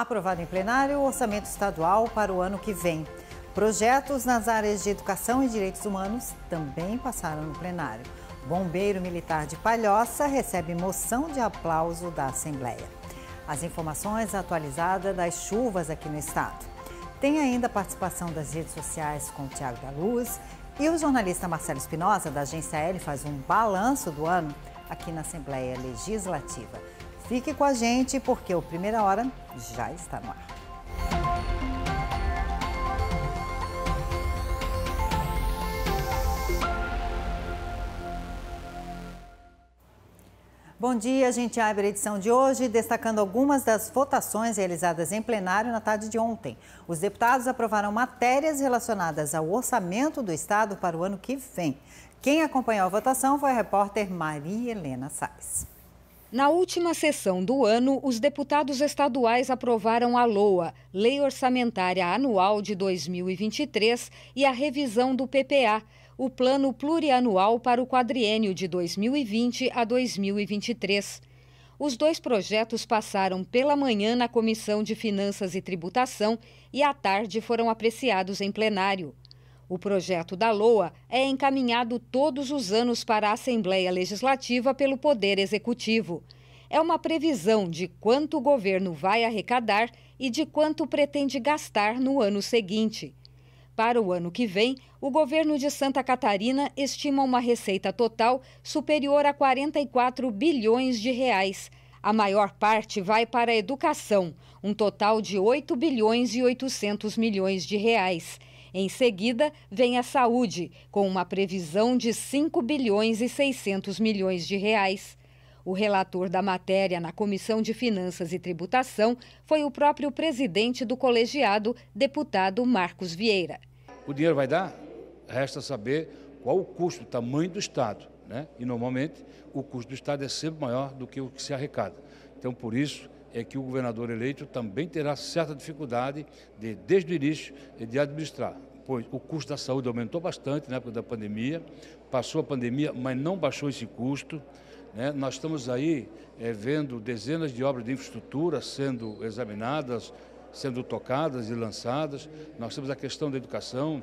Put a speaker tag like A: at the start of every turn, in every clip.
A: aprovado em plenário o orçamento estadual para o ano que vem. Projetos nas áreas de educação e direitos humanos também passaram no plenário. Bombeiro Militar de Palhoça recebe moção de aplauso da Assembleia. As informações atualizadas das chuvas aqui no estado. Tem ainda a participação das redes sociais com o Tiago da Luz e o jornalista Marcelo Espinosa, da agência L, faz um balanço do ano aqui na Assembleia Legislativa. Fique com a gente porque o Primeira Hora já está no ar. Bom dia, a gente abre a edição de hoje destacando algumas das votações realizadas em plenário na tarde de ontem. Os deputados aprovaram matérias relacionadas ao orçamento do Estado para o ano que vem. Quem acompanhou a votação foi a repórter Maria Helena Sais.
B: Na última sessão do ano, os deputados estaduais aprovaram a LOA, Lei Orçamentária Anual de 2023, e a revisão do PPA, o Plano Plurianual para o Quadriênio de 2020 a 2023. Os dois projetos passaram pela manhã na Comissão de Finanças e Tributação e à tarde foram apreciados em plenário. O projeto da LOA é encaminhado todos os anos para a Assembleia Legislativa pelo Poder Executivo. É uma previsão de quanto o governo vai arrecadar e de quanto pretende gastar no ano seguinte. Para o ano que vem, o governo de Santa Catarina estima uma receita total superior a 44 bilhões de reais. A maior parte vai para a educação, um total de 8 bilhões e 800 milhões de reais em seguida, vem a saúde, com uma previsão de 5 bilhões e 600 milhões de reais. O relator da matéria na Comissão de Finanças e Tributação foi o próprio presidente do colegiado, deputado Marcos Vieira.
C: O dinheiro vai dar? Resta saber qual o custo, o tamanho do Estado. Né? E normalmente o custo do Estado é sempre maior do que o que se arrecada. Então, por isso, é que o governador eleito também terá certa dificuldade de, desde o início, de administrar, pois o custo da saúde aumentou bastante na época da pandemia, passou a pandemia, mas não baixou esse custo. Né? Nós estamos aí é, vendo dezenas de obras de infraestrutura sendo examinadas, sendo tocadas e lançadas. Nós temos a questão da educação,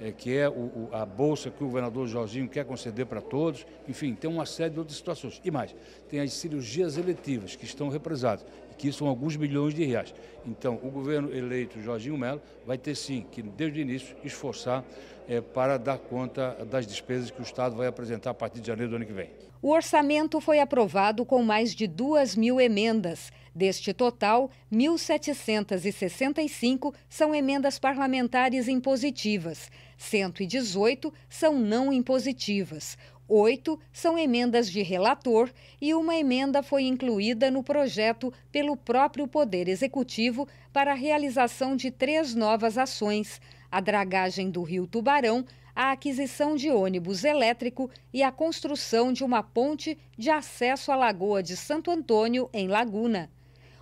C: é, que é o, o, a bolsa que o governador Jorginho quer conceder para todos. Enfim, tem uma série de outras situações. E mais, tem as cirurgias eletivas que estão represadas que são alguns milhões de reais. Então, o governo eleito Jorginho Melo vai ter sim que, desde o início, esforçar é, para dar conta das despesas que o Estado vai apresentar a partir de janeiro do ano que vem.
B: O orçamento foi aprovado com mais de 2 mil emendas. Deste total, 1.765 são emendas parlamentares impositivas, 118 são não impositivas. Oito são emendas de relator e uma emenda foi incluída no projeto pelo próprio Poder Executivo para a realização de três novas ações: a dragagem do Rio Tubarão, a aquisição de ônibus elétrico e a construção de uma ponte de acesso à Lagoa de Santo Antônio, em Laguna.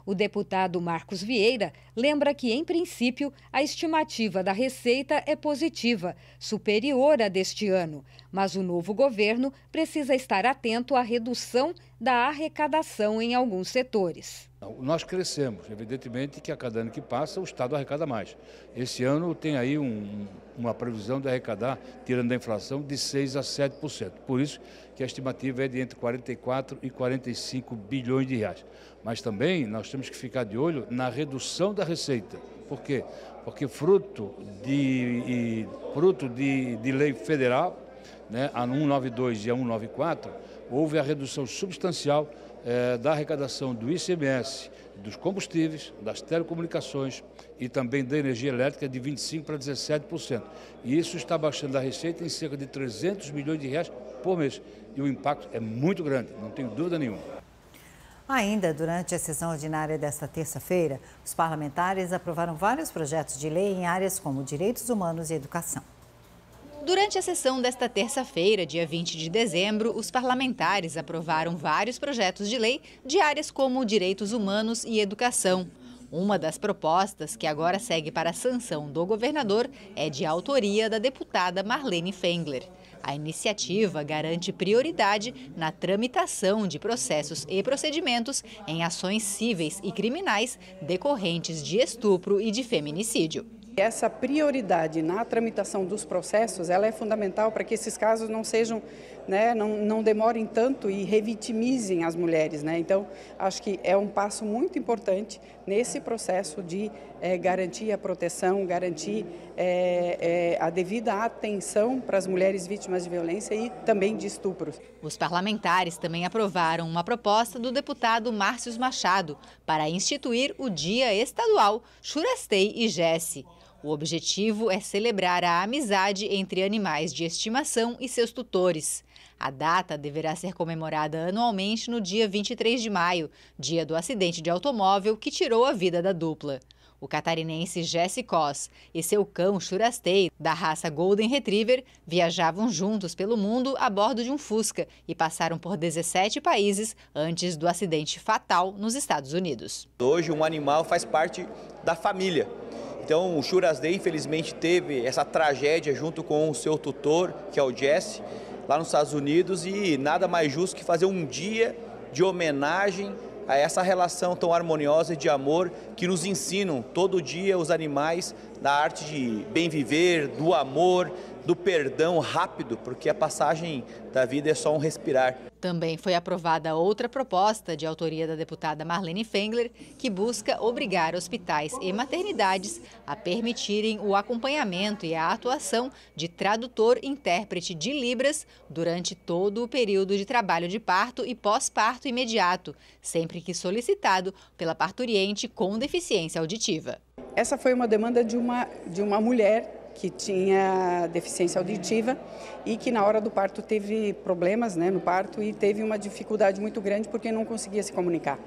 B: O deputado Marcos Vieira lembra que, em princípio, a estimativa da receita é positiva, superior à deste ano, mas o novo governo precisa estar atento à redução da arrecadação em alguns setores.
C: Então, nós crescemos, evidentemente que a cada ano que passa o Estado arrecada mais. Esse ano tem aí um, uma previsão de arrecadar, tirando da inflação, de 6% a 7%. Por isso que a estimativa é de entre 44 e 45 bilhões de reais. Mas também nós temos que ficar de olho na redução da receita. Por quê? Porque fruto de, fruto de, de lei federal, né, a 192 e a 194, houve a redução substancial eh, da arrecadação do ICMS, dos combustíveis, das telecomunicações e também da energia elétrica de 25% para 17%. E isso está baixando a receita em cerca de 300 milhões de reais por mês. E o impacto é muito grande, não tenho dúvida nenhuma.
A: Ainda durante a sessão ordinária desta terça-feira, os parlamentares aprovaram vários projetos de lei em áreas como direitos humanos e educação.
D: Durante a sessão desta terça-feira, dia 20 de dezembro, os parlamentares aprovaram vários projetos de lei de áreas como direitos humanos e educação. Uma das propostas que agora segue para a sanção do governador é de autoria da deputada Marlene Fengler. A iniciativa garante prioridade na tramitação de processos e procedimentos em ações cíveis e criminais decorrentes de estupro
E: e de feminicídio. Essa prioridade na tramitação dos processos, ela é fundamental para que esses casos não sejam né, não, não demorem tanto e revitimizem as mulheres. Né? Então, acho que é um passo muito importante nesse processo de é, garantir a proteção, garantir é, é, a devida atenção para as mulheres vítimas de violência e também de estupros.
D: Os parlamentares também aprovaram uma proposta do deputado Márcio Machado para instituir o Dia Estadual Churastei e Jesse. O objetivo é celebrar a amizade entre animais de estimação e seus tutores. A data deverá ser comemorada anualmente no dia 23 de maio, dia do acidente de automóvel que tirou a vida da dupla. O catarinense Jesse Koss e seu cão Churastei, da raça Golden Retriever, viajavam juntos pelo mundo a bordo de um Fusca e passaram por 17 países antes do acidente fatal nos Estados Unidos.
F: Hoje, um animal faz parte da família. Então, o Churastei, infelizmente, teve essa tragédia junto com o seu tutor, que é o Jesse lá nos Estados Unidos e nada mais justo que fazer um dia de homenagem a essa relação tão harmoniosa e de amor que nos ensinam todo dia os animais da arte de bem viver, do amor, do perdão rápido, porque a passagem da vida é só um respirar.
D: Também foi aprovada outra proposta de autoria da deputada Marlene Fengler, que busca obrigar hospitais e maternidades a permitirem o acompanhamento e a atuação de tradutor-intérprete de Libras durante todo o período de trabalho de parto e pós-parto imediato, sempre que solicitado pela parturiente com deficiência auditiva.
E: Essa foi uma demanda de uma, de uma mulher que tinha deficiência auditiva e que na hora do parto teve problemas né, no parto e teve uma dificuldade muito grande porque não conseguia se comunicar.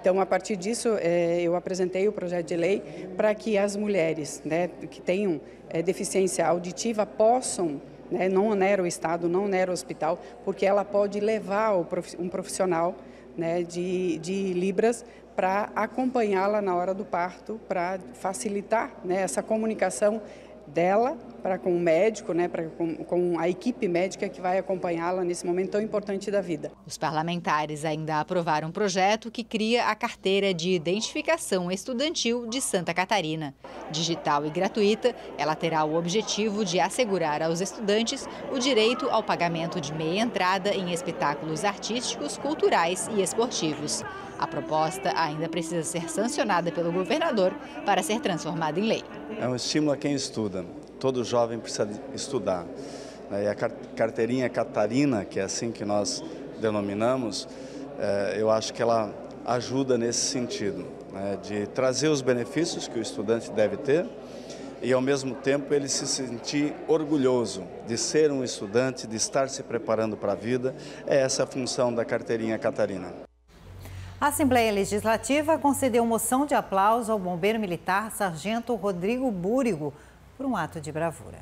E: Então, a partir disso, eh, eu apresentei o projeto de lei para que as mulheres né, que tenham eh, deficiência auditiva possam né, não onera o Estado, não onera o hospital, porque ela pode levar um profissional né, de, de Libras para acompanhá-la na hora do parto, para facilitar né, essa comunicação dela para com o médico, né, para com, com a equipe médica que vai acompanhá-la nesse momento tão importante da vida. Os parlamentares ainda aprovaram
D: um projeto que cria a carteira de identificação estudantil de Santa Catarina. Digital e gratuita, ela terá o objetivo de assegurar aos estudantes o direito ao pagamento de meia entrada em espetáculos artísticos, culturais e esportivos. A proposta ainda precisa ser sancionada pelo governador para ser transformada em lei.
G: É um estímulo a quem estuda. Todo jovem precisa estudar. Né? E a carteirinha Catarina, que é assim que nós denominamos, é, eu acho que ela ajuda nesse sentido, né? de trazer os benefícios que o estudante deve ter e, ao mesmo tempo, ele se sentir orgulhoso de ser um estudante, de estar se preparando para a vida. É essa a função da carteirinha Catarina.
A: A Assembleia Legislativa concedeu moção de aplauso ao bombeiro militar Sargento Rodrigo Búrigo por um ato de bravura.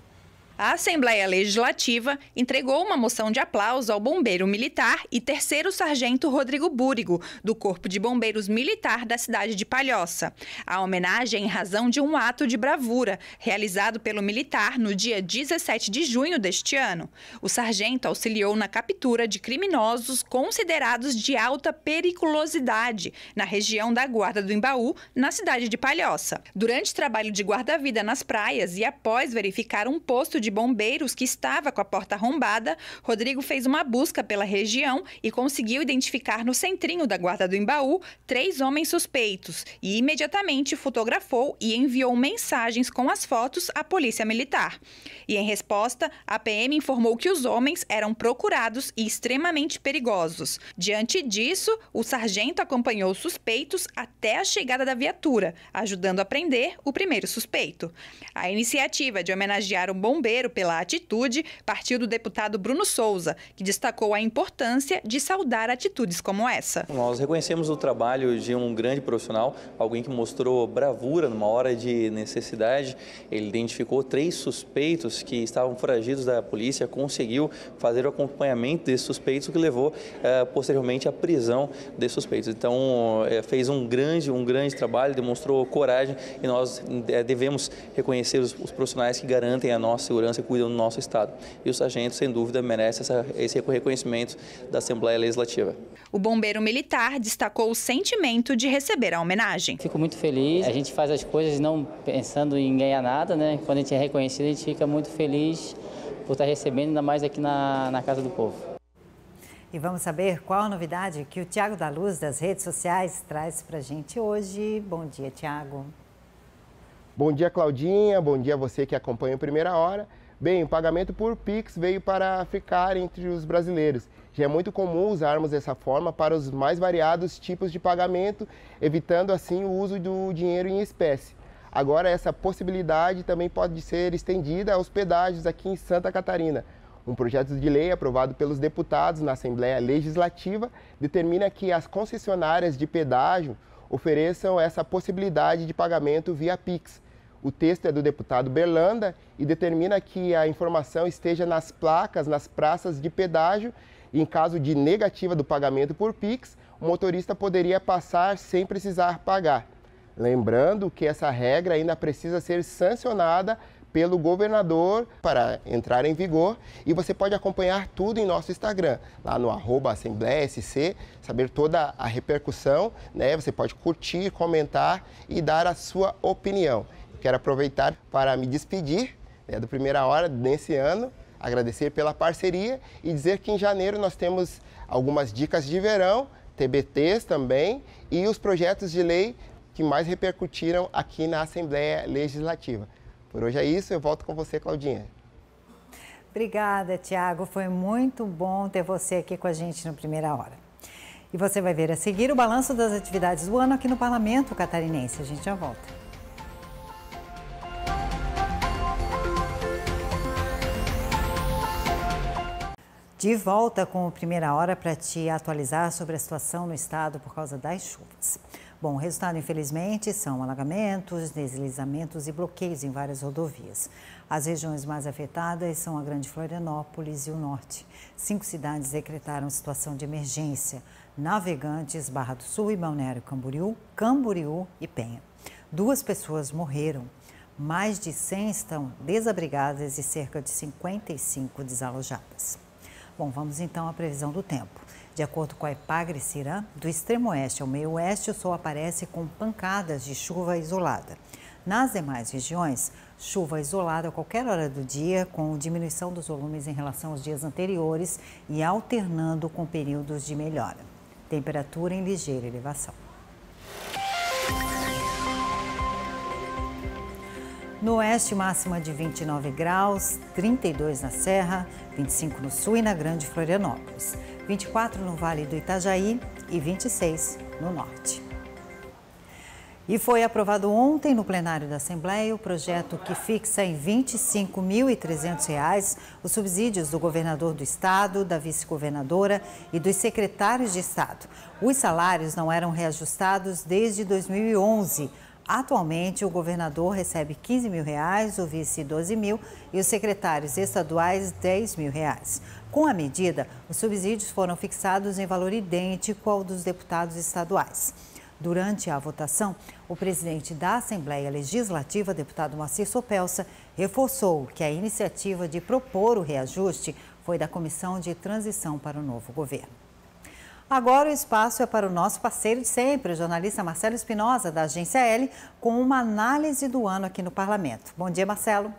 H: A Assembleia Legislativa entregou uma moção de aplauso ao bombeiro militar e terceiro sargento Rodrigo Búrigo, do Corpo de Bombeiros Militar da cidade de Palhoça. A homenagem em razão de um ato de bravura realizado pelo militar no dia 17 de junho deste ano. O sargento auxiliou na captura de criminosos considerados de alta periculosidade na região da Guarda do Embaú, na cidade de Palhoça. Durante trabalho de guarda-vida nas praias e após verificar um posto de de bombeiros que estava com a porta arrombada, Rodrigo fez uma busca pela região e conseguiu identificar no centrinho da guarda do Embaú três homens suspeitos e imediatamente fotografou e enviou mensagens com as fotos à Polícia Militar. E em resposta, a PM informou que os homens eram procurados e extremamente perigosos. Diante disso, o sargento acompanhou os suspeitos até a chegada da viatura, ajudando a prender o primeiro suspeito. A iniciativa de homenagear o bombeiro Primeiro, pela atitude, partiu do deputado Bruno Souza, que destacou a importância de saudar atitudes como essa.
F: Nós reconhecemos o trabalho de um grande profissional, alguém que mostrou bravura numa hora de necessidade. Ele identificou três suspeitos que estavam foragidos da polícia, conseguiu fazer o acompanhamento desses suspeitos, o que levou eh, posteriormente à prisão desses suspeitos. Então, eh, fez um grande, um grande trabalho, demonstrou coragem e nós eh, devemos reconhecer os, os profissionais que garantem a nossa segurança segurança cuidam do nosso Estado. E o sargento, sem dúvida, merece essa, esse reconhecimento da Assembleia Legislativa.
H: O bombeiro militar destacou o sentimento de receber a homenagem.
A: Fico muito feliz. A gente faz as coisas não pensando em ganhar nada, né? Quando a gente é reconhecido, a gente fica muito feliz por estar recebendo, ainda mais aqui na, na Casa do Povo. E vamos saber qual a novidade que o Tiago da Luz das redes sociais traz para gente hoje. Bom dia, Tiago.
I: Bom dia, Claudinha. Bom dia a você que acompanha o Primeira Hora. Bem, o pagamento por Pix veio para ficar entre os brasileiros. Já é muito comum usarmos essa forma para os mais variados tipos de pagamento, evitando assim o uso do dinheiro em espécie. Agora, essa possibilidade também pode ser estendida aos pedágios aqui em Santa Catarina. Um projeto de lei aprovado pelos deputados na Assembleia Legislativa determina que as concessionárias de pedágio ofereçam essa possibilidade de pagamento via Pix. O texto é do deputado Berlanda e determina que a informação esteja nas placas, nas praças de pedágio. Em caso de negativa do pagamento por Pix, o motorista poderia passar sem precisar pagar. Lembrando que essa regra ainda precisa ser sancionada pelo governador para entrar em vigor e você pode acompanhar tudo em nosso Instagram, lá no arroba Assembleia SC, saber toda a repercussão, né? Você pode curtir, comentar e dar a sua opinião. Quero aproveitar para me despedir né, do Primeira Hora desse ano, agradecer pela parceria e dizer que em janeiro nós temos algumas dicas de verão, TBTs também e os projetos de lei que mais repercutiram aqui na Assembleia Legislativa. Por hoje é isso, eu volto com você, Claudinha.
A: Obrigada, Tiago. Foi muito bom ter você aqui com a gente no Primeira Hora. E você vai ver a seguir o balanço das atividades do ano aqui no Parlamento Catarinense. A gente já volta. de volta com a Primeira Hora para te atualizar sobre a situação no estado por causa das chuvas. Bom, o resultado, infelizmente, são alagamentos, deslizamentos e bloqueios em várias rodovias. As regiões mais afetadas são a Grande Florianópolis e o Norte. Cinco cidades decretaram situação de emergência: Navegantes, Barra do Sul e Balneário Camboriú, Camboriú e Penha. Duas pessoas morreram. Mais de 100 estão desabrigadas e cerca de 55 desalojadas. Bom, vamos então à previsão do tempo. De acordo com a Epagre Cirã, do extremo oeste ao meio oeste, o sol aparece com pancadas de chuva isolada. Nas demais regiões, chuva isolada a qualquer hora do dia, com diminuição dos volumes em relação aos dias anteriores e alternando com períodos de melhora. Temperatura em ligeira elevação. No oeste, máxima de 29 graus, 32 na Serra, 25 no sul e na Grande Florianópolis, 24 no Vale do Itajaí e 26 no norte. E foi aprovado ontem no plenário da Assembleia o projeto que fixa em R$ 25.300 os subsídios do governador do estado, da vice-governadora e dos secretários de estado. Os salários não eram reajustados desde 2011. Atualmente, o governador recebe 15 mil reais, o vice 12 mil e os secretários estaduais 10 mil reais. Com a medida, os subsídios foram fixados em valor idêntico ao dos deputados estaduais. Durante a votação, o presidente da Assembleia Legislativa, deputado Macir Sopelsa, reforçou que a iniciativa de propor o reajuste foi da Comissão de Transição para o Novo Governo. Agora o espaço é para o nosso parceiro de sempre, o jornalista Marcelo Espinosa, da Agência L, com uma análise do ano aqui no Parlamento. Bom dia, Marcelo.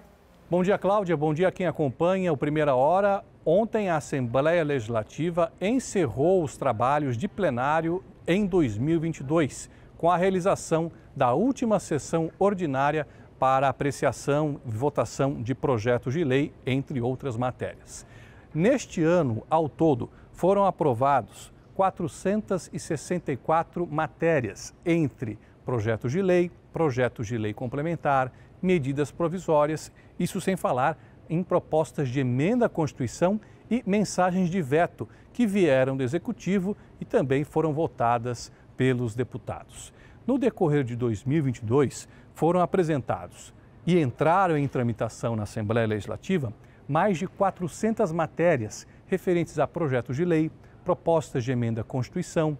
F: Bom dia, Cláudia. Bom dia a quem acompanha o Primeira Hora. Ontem a Assembleia Legislativa encerrou os trabalhos de plenário em 2022, com a realização da última sessão ordinária para apreciação e votação de projetos de lei, entre outras matérias. Neste ano, ao todo, foram aprovados 464 matérias, entre projetos de lei, projetos de lei complementar, medidas provisórias, isso sem falar em propostas de emenda à Constituição e mensagens de veto que vieram do Executivo e também foram votadas pelos deputados. No decorrer de 2022, foram apresentados e entraram em tramitação na Assembleia Legislativa mais de 400 matérias referentes a projetos de lei, propostas de emenda à Constituição,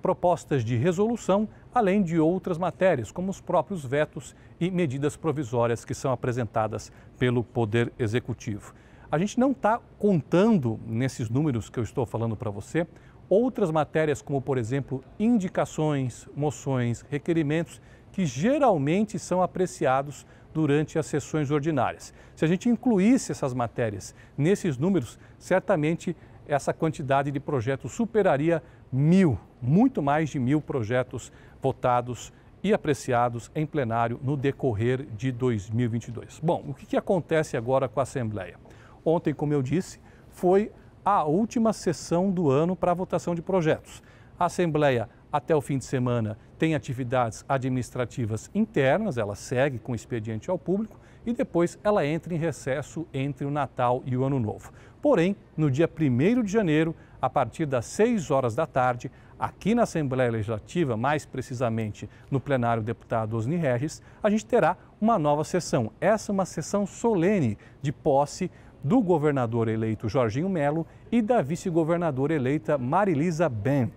F: propostas de resolução, além de outras matérias, como os próprios vetos e medidas provisórias que são apresentadas pelo Poder Executivo. A gente não está contando, nesses números que eu estou falando para você, outras matérias, como, por exemplo, indicações, moções, requerimentos, que geralmente são apreciados durante as sessões ordinárias. Se a gente incluísse essas matérias nesses números, certamente essa quantidade de projetos superaria mil, muito mais de mil projetos votados e apreciados em plenário no decorrer de 2022. Bom, o que, que acontece agora com a Assembleia? Ontem, como eu disse, foi a última sessão do ano para a votação de projetos. A Assembleia, até o fim de semana, tem atividades administrativas internas, ela segue com expediente ao público, e depois ela entra em recesso entre o Natal e o Ano Novo. Porém, no dia 1 de janeiro, a partir das 6 horas da tarde, aqui na Assembleia Legislativa, mais precisamente no plenário deputado Osni Regis, a gente terá uma nova sessão. Essa é uma sessão solene de posse do governador eleito Jorginho Melo e da vice-governadora eleita Marilisa Ben.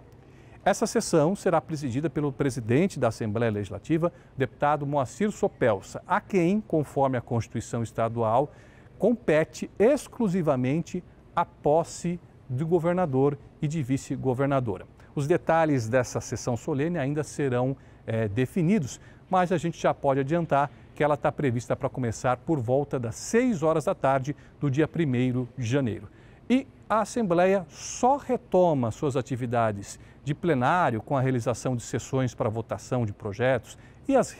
F: Essa sessão será presidida pelo presidente da Assembleia Legislativa, deputado Moacir Sopelsa, a quem, conforme a Constituição Estadual, compete exclusivamente a posse do governador e de vice-governadora. Os detalhes dessa sessão solene ainda serão é, definidos, mas a gente já pode adiantar que ela está prevista para começar por volta das 6 horas da tarde do dia 1 de janeiro. E a Assembleia só retoma suas atividades de plenário com a realização de sessões para votação de projetos e as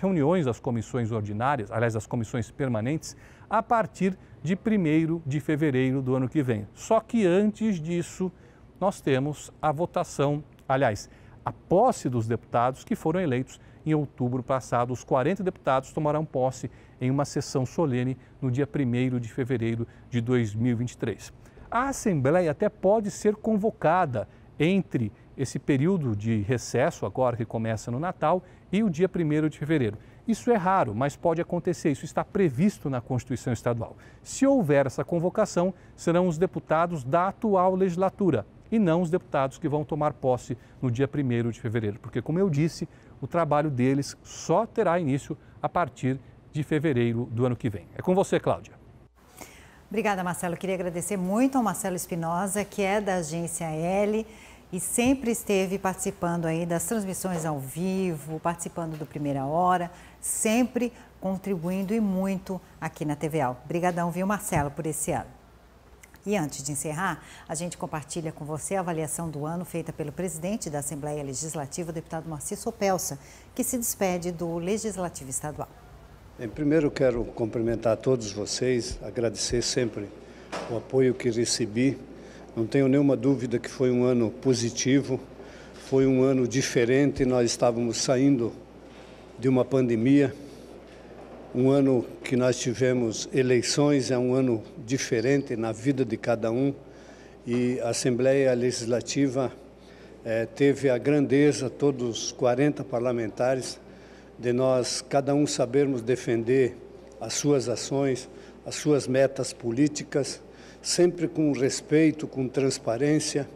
F: reuniões das comissões ordinárias, aliás, das comissões permanentes, a partir de 1 de fevereiro do ano que vem. Só que antes disso, nós temos a votação, aliás, a posse dos deputados que foram eleitos em outubro passado. Os 40 deputados tomarão posse em uma sessão solene no dia 1 de fevereiro de 2023. A Assembleia até pode ser convocada entre esse período de recesso, agora que começa no Natal, e o dia 1 de fevereiro. Isso é raro, mas pode acontecer, isso está previsto na Constituição Estadual. Se houver essa convocação, serão os deputados da atual legislatura e não os deputados que vão tomar posse no dia 1 de fevereiro, porque, como eu disse, o trabalho deles só terá início a partir de fevereiro do ano que vem. É com você, Cláudia.
A: Obrigada, Marcelo. Queria agradecer muito ao Marcelo Espinosa, que é da agência L e sempre esteve participando aí das transmissões ao vivo, participando do Primeira Hora, sempre contribuindo e muito aqui na TVA. Obrigadão, viu, Marcelo, por esse ano. E antes de encerrar, a gente compartilha com você a avaliação do ano feita pelo presidente da Assembleia Legislativa, o deputado Marcelo Sopelsa, que se despede do Legislativo Estadual.
G: Em primeiro, quero cumprimentar todos vocês, agradecer sempre o apoio que recebi. Não tenho nenhuma dúvida que foi um ano positivo, foi um ano diferente. Nós estávamos saindo de uma pandemia, um ano que nós tivemos eleições, é um ano diferente na vida de cada um e a Assembleia Legislativa eh, teve a grandeza, todos os 40 parlamentares, de nós cada um sabermos defender as suas ações, as suas metas políticas, sempre com respeito, com transparência,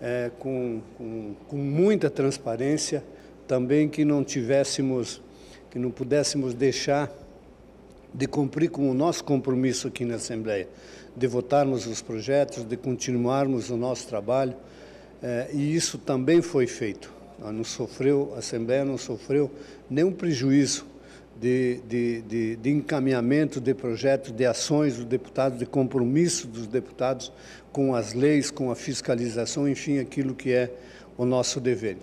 G: é, com, com, com muita transparência, também que não tivéssemos, que não pudéssemos deixar de cumprir com o nosso compromisso aqui na Assembleia, de votarmos os projetos, de continuarmos o nosso trabalho, é, e isso também foi feito. Ah, não sofreu, a Assembleia não sofreu nenhum prejuízo de, de, de, de encaminhamento de projetos, de ações dos deputados, de compromisso dos deputados com as leis, com a fiscalização, enfim, aquilo que é o nosso dever.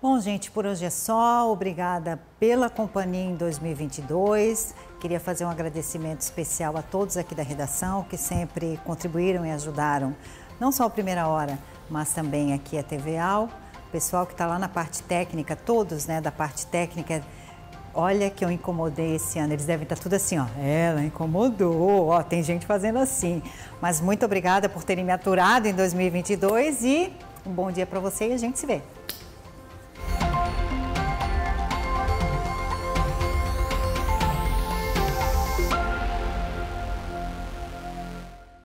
A: Bom, gente, por hoje é só. Obrigada pela companhia em 2022. Queria fazer um agradecimento especial a todos aqui da redação que sempre contribuíram e ajudaram, não só a primeira hora, mas também aqui a TV Al. O pessoal que está lá na parte técnica, todos né, da parte técnica, olha que eu incomodei esse ano. Eles devem estar tá tudo assim, ó. Ela incomodou, ó, tem gente fazendo assim. Mas muito obrigada por terem me aturado em 2022 e um bom dia para você e a gente se vê.